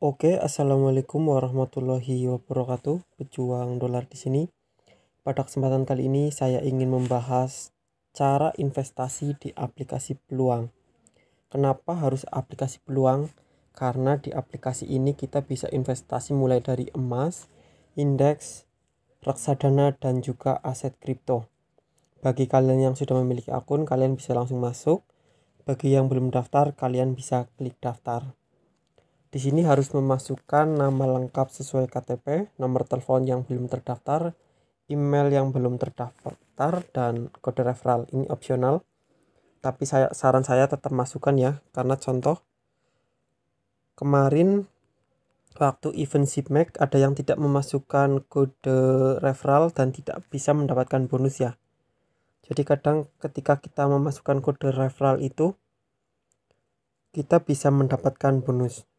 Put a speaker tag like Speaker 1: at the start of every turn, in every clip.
Speaker 1: Oke, assalamualaikum warahmatullahi wabarakatuh. Pejuang dolar di sini. Pada kesempatan kali ini saya ingin membahas cara investasi di aplikasi peluang. Kenapa harus aplikasi peluang? Karena di aplikasi ini kita bisa investasi mulai dari emas, indeks, reksadana dan juga aset kripto. Bagi kalian yang sudah memiliki akun, kalian bisa langsung masuk. Bagi yang belum daftar, kalian bisa klik daftar. Di sini harus memasukkan nama lengkap sesuai KTP, nomor telepon yang belum terdaftar, email yang belum terdaftar, dan kode referral. Ini opsional, tapi saya, saran saya tetap masukkan ya, karena contoh kemarin waktu event SIPMEC ada yang tidak memasukkan kode referral dan tidak bisa mendapatkan bonus ya. Jadi kadang ketika kita memasukkan kode referral itu, kita bisa mendapatkan bonus.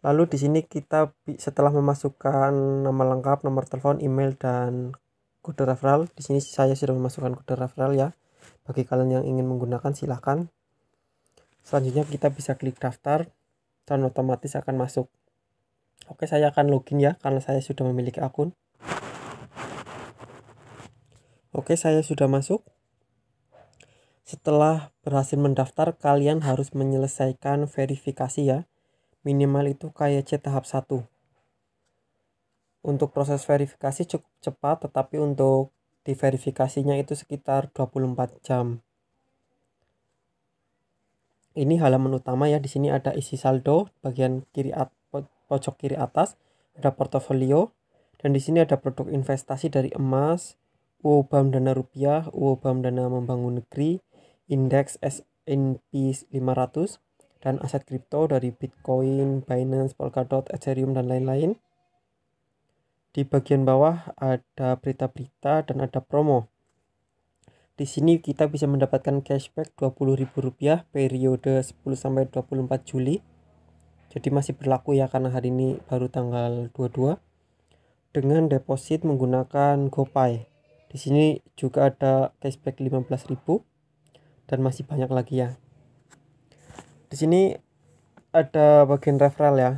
Speaker 1: Lalu di sini kita setelah memasukkan nama lengkap, nomor telepon, email dan kode referral. Di sini saya sudah memasukkan kode referral ya. Bagi kalian yang ingin menggunakan silahkan. Selanjutnya kita bisa klik daftar dan otomatis akan masuk. Oke, saya akan login ya karena saya sudah memiliki akun. Oke, saya sudah masuk. Setelah berhasil mendaftar, kalian harus menyelesaikan verifikasi ya. Minimal itu KYC tahap 1. Untuk proses verifikasi cukup cepat tetapi untuk diverifikasinya itu sekitar 24 jam. Ini halaman utama ya, di sini ada isi saldo bagian kiri at pojok kiri atas, ada portofolio dan di sini ada produk investasi dari emas, UOBAM Dana Rupiah, UOBAM Dana Membangun Negeri, indeks S&P 500, dan aset kripto dari Bitcoin, Binance, Polkadot, Ethereum, dan lain-lain. Di bagian bawah ada berita-berita dan ada promo. Di sini kita bisa mendapatkan cashback Rp20.000 periode 10-24 Juli. Jadi masih berlaku ya karena hari ini baru tanggal 22. Dengan deposit menggunakan GoPay. Di sini juga ada cashback 15.000 dan masih banyak lagi ya. Di sini ada bagian referral ya.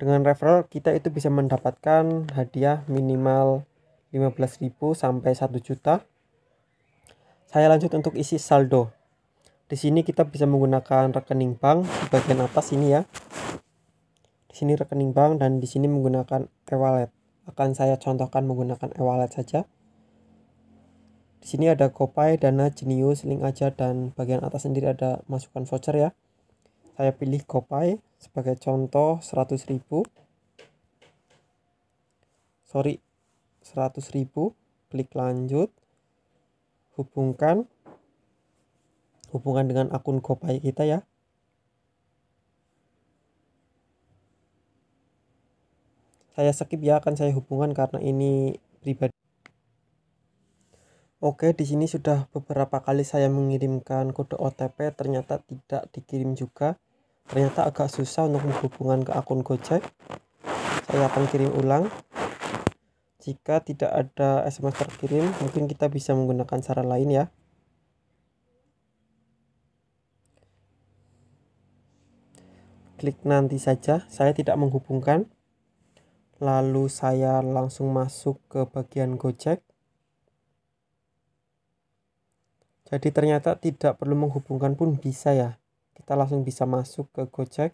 Speaker 1: Dengan referral kita itu bisa mendapatkan hadiah minimal 15.000 sampai 1 juta. Saya lanjut untuk isi saldo. Di sini kita bisa menggunakan rekening bank di bagian atas ini ya. Di sini rekening bank dan di sini menggunakan e-wallet. Akan saya contohkan menggunakan e-wallet saja. Di sini ada Gopay, Dana, Genius, link aja dan bagian atas sendiri ada masukan voucher ya. Saya pilih Gopay sebagai contoh 100.000. Sorry, 100.000. Klik lanjut. Hubungkan. hubungan dengan akun Gopay kita ya. Saya skip ya akan saya hubungkan karena ini pribadi Oke, di sini sudah beberapa kali saya mengirimkan kode OTP, ternyata tidak dikirim juga. Ternyata agak susah untuk menghubungkan ke akun Gojek. Saya akan kirim ulang. Jika tidak ada SMS terkirim, mungkin kita bisa menggunakan cara lain ya. Klik nanti saja, saya tidak menghubungkan. Lalu saya langsung masuk ke bagian Gojek Jadi ternyata tidak perlu menghubungkan pun bisa ya. Kita langsung bisa masuk ke Gojek.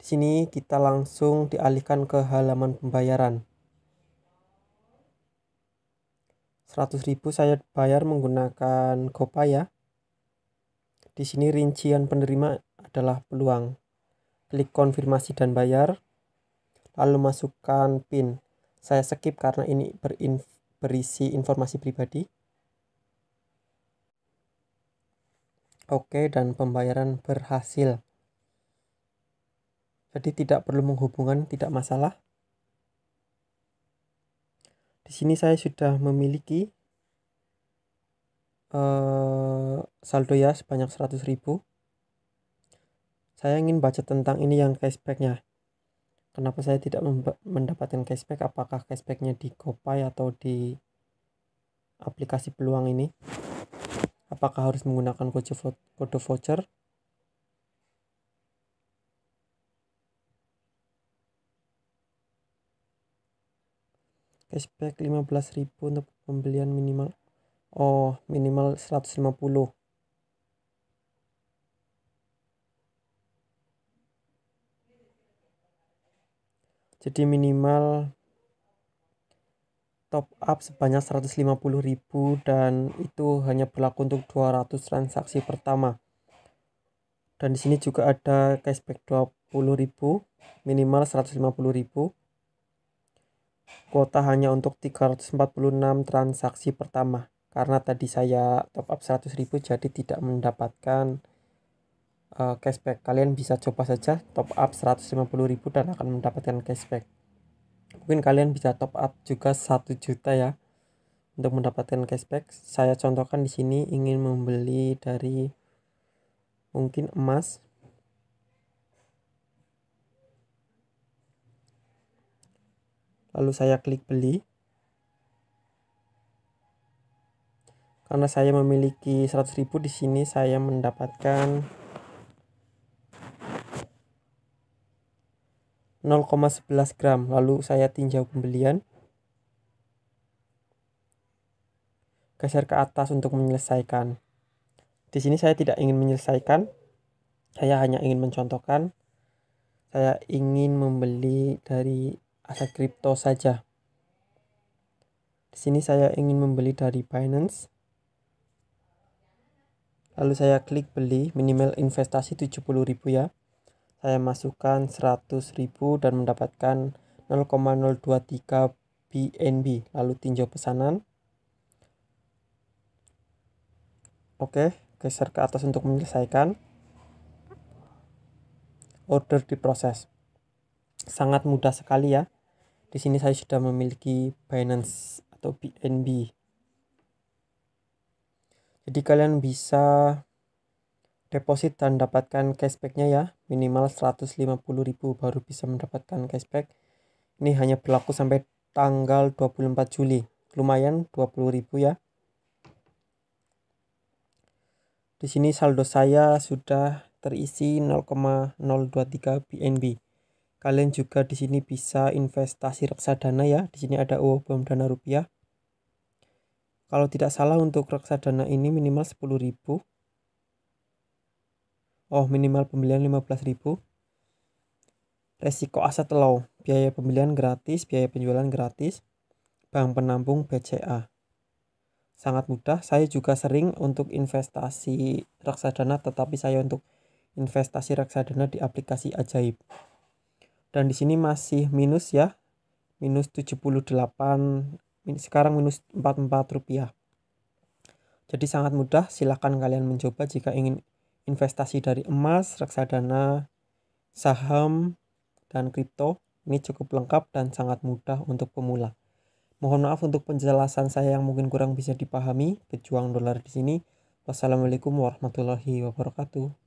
Speaker 1: Di sini kita langsung dialihkan ke halaman pembayaran. 100.000 saya bayar menggunakan GoPay ya. Di sini rincian penerima adalah peluang. Klik konfirmasi dan bayar. Lalu masukkan PIN. Saya skip karena ini berisi informasi pribadi. oke dan pembayaran berhasil. Jadi tidak perlu menghubungkan, tidak masalah. Di sini saya sudah memiliki uh, saldo ya sebanyak ribu. Saya ingin baca tentang ini yang cashbacknya. Kenapa saya tidak mendapatkan cashback? Apakah cashbacknya di GoPay atau di aplikasi peluang ini? Apakah harus menggunakan kode voucher? Cashback 15.000 untuk pembelian minimal. Oh, minimal 150. Jadi minimal top up sebanyak 150.000 dan itu hanya berlaku untuk 200 transaksi pertama. Dan di sini juga ada cashback 20.000, minimal 150.000. Kuota hanya untuk 346 transaksi pertama. Karena tadi saya top up 100.000 jadi tidak mendapatkan eh, cashback. Kalian bisa coba saja top up 150.000 dan akan mendapatkan cashback mungkin kalian bisa top up juga satu juta ya untuk mendapatkan cashback saya contohkan di sini ingin membeli dari mungkin emas lalu saya klik beli karena saya memiliki 100.000 di sini saya mendapatkan 0,11 gram lalu saya tinjau pembelian geser ke atas untuk menyelesaikan di sini saya tidak ingin menyelesaikan saya hanya ingin mencontohkan saya ingin membeli dari aset kripto saja di sini saya ingin membeli dari Binance lalu saya klik beli minimal investasi 70.000 ya saya masukkan 100.000 dan mendapatkan 0,023 BNB lalu tinjau pesanan oke geser ke atas untuk menyelesaikan order diproses sangat mudah sekali ya di sini saya sudah memiliki Binance atau BNB jadi kalian bisa deposit dan dapatkan cashbacknya ya minimal 150.000 baru bisa mendapatkan cashback ini hanya berlaku sampai tanggal 24 Juli lumayan 20.000 ya di sini saldo saya sudah terisi 0,023 BNB kalian juga di sini bisa investasi reksadana ya di sini ada UOB dana rupiah kalau tidak salah untuk reksadana ini minimal 10.000 Oh, minimal pembelian 15.000. Resiko aset low, biaya pembelian gratis, biaya penjualan gratis. Bank penampung BCA. Sangat mudah, saya juga sering untuk investasi reksadana tetapi saya untuk investasi reksadana di aplikasi ajaib. Dan di sini masih minus ya. Minus 78 sekarang minus 44 rupiah. Jadi sangat mudah, silahkan kalian mencoba jika ingin investasi dari emas, reksadana, saham, dan kripto. Ini cukup lengkap dan sangat mudah untuk pemula. Mohon maaf untuk penjelasan saya yang mungkin kurang bisa dipahami. Pejuang dolar di sini. Wassalamualaikum warahmatullahi wabarakatuh.